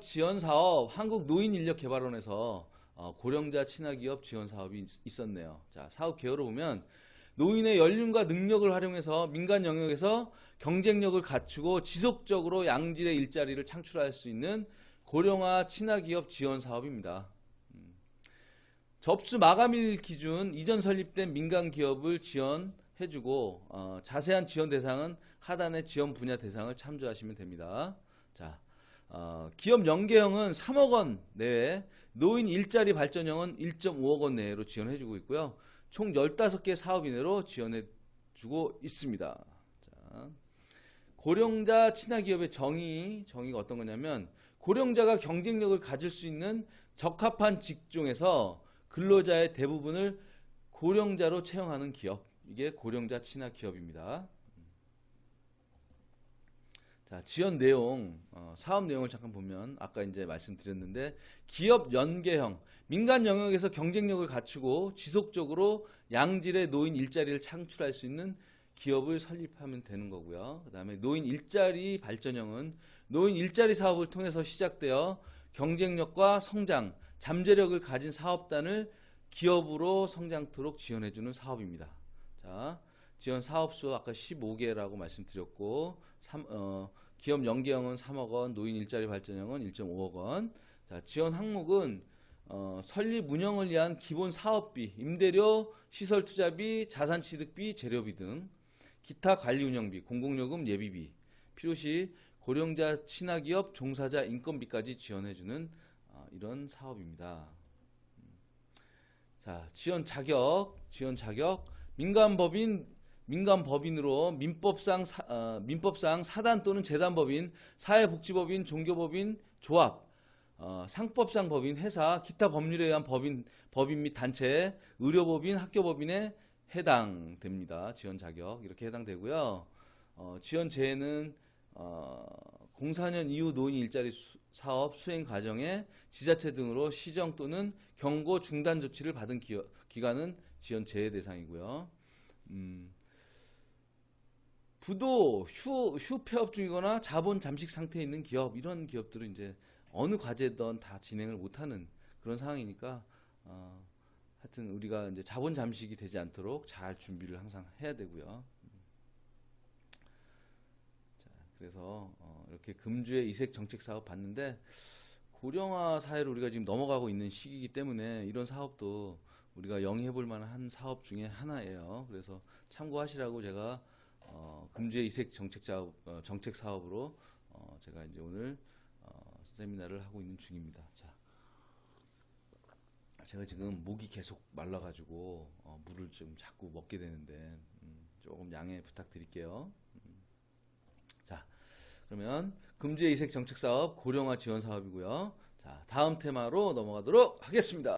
지원 사업 한국 노인 인력 개발원에서 어, 고령자 친화기업 지원 사업이 있었네요. 자, 사업 개요로 보면 노인의 연륜과 능력을 활용해서 민간 영역에서 경쟁력을 갖추고 지속적으로 양질의 일자리를 창출할 수 있는 고령화 친화기업 지원 사업입니다. 음. 접수 마감일 기준 이전 설립된 민간 기업을 지원해주고 어, 자세한 지원 대상은 하단의 지원 분야 대상을 참조하시면 됩니다. 자, 어, 기업 연계형은 3억 원 내외, 노인 일자리 발전형은 1.5억 원 내외로 지원해주고 있고요. 총 15개 사업 이내로 지원해주고 있습니다. 자, 고령자 친화기업의 정의, 정의가 어떤 거냐면 고령자가 경쟁력을 가질 수 있는 적합한 직종에서 근로자의 대부분을 고령자로 채용하는 기업, 이게 고령자 친화기업입니다. 자, 지연 내용, 어, 사업 내용을 잠깐 보면 아까 이제 말씀드렸는데 기업 연계형, 민간 영역에서 경쟁력을 갖추고 지속적으로 양질의 노인 일자리를 창출할 수 있는 기업을 설립하면 되는 거고요. 그 다음에 노인 일자리 발전형은 노인 일자리 사업을 통해서 시작되어 경쟁력과 성장, 잠재력을 가진 사업단을 기업으로 성장토록 지원해주는 사업입니다. 자, 지원 사업수 아까 15개라고 말씀드렸고 3, 어, 기업 연계형은 3억 원, 노인 일자리 발전형은 1.5억 원. 자, 지원 항목은 어, 설립 운영을 위한 기본 사업비, 임대료, 시설 투자비, 자산 취득비, 재료비 등 기타 관리 운영비, 공공요금 예비비, 필요시 고령자 친화기업 종사자 인건비까지 지원해주는 어, 이런 사업입니다. 음. 자, 지원 자격, 지원 자격, 민간법인 민간 법인으로 민법상 사, 어, 민법상 사단 또는 재단 법인, 사회복지법인, 종교법인, 조합, 어, 상법상 법인, 회사, 기타 법률에 의한 법인, 법인 및 단체, 의료법인, 학교법인에 해당됩니다. 지원 자격 이렇게 해당되고요. 어, 지원 제외는 어, 04년 이후 노인 일자리 수, 사업 수행 과정에 지자체 등으로 시정 또는 경고 중단 조치를 받은 기업, 기관은 지원 제외 대상이고요. 부도 휴, 휴폐업 중이거나 자본 잠식 상태에 있는 기업 이런 기업들은 이제 어느 과제든 다 진행을 못하는 그런 상황이니까 어, 하여튼 우리가 이제 자본 잠식이 되지 않도록 잘 준비를 항상 해야 되고요. 자, 그래서 어, 이렇게 금주의 이색 정책 사업 봤는데 고령화 사회로 우리가 지금 넘어가고 있는 시기이기 때문에 이런 사업도 우리가 영해볼 만한 사업 중에 하나예요. 그래서 참고하시라고 제가 어, 금주의 이색 정책 작업, 어, 정책 사업으로 어, 제가 이제 오늘 어, 세미나를 하고 있는 중입니다. 자, 제가 지금 목이 계속 말라가지고 어, 물을 좀 자꾸 먹게 되는데 음, 조금 양해 부탁드릴게요. 음. 자, 그러면 금주의 이색 정책 사업 고령화 지원 사업이고요. 자, 다음 테마로 넘어가도록 하겠습니다.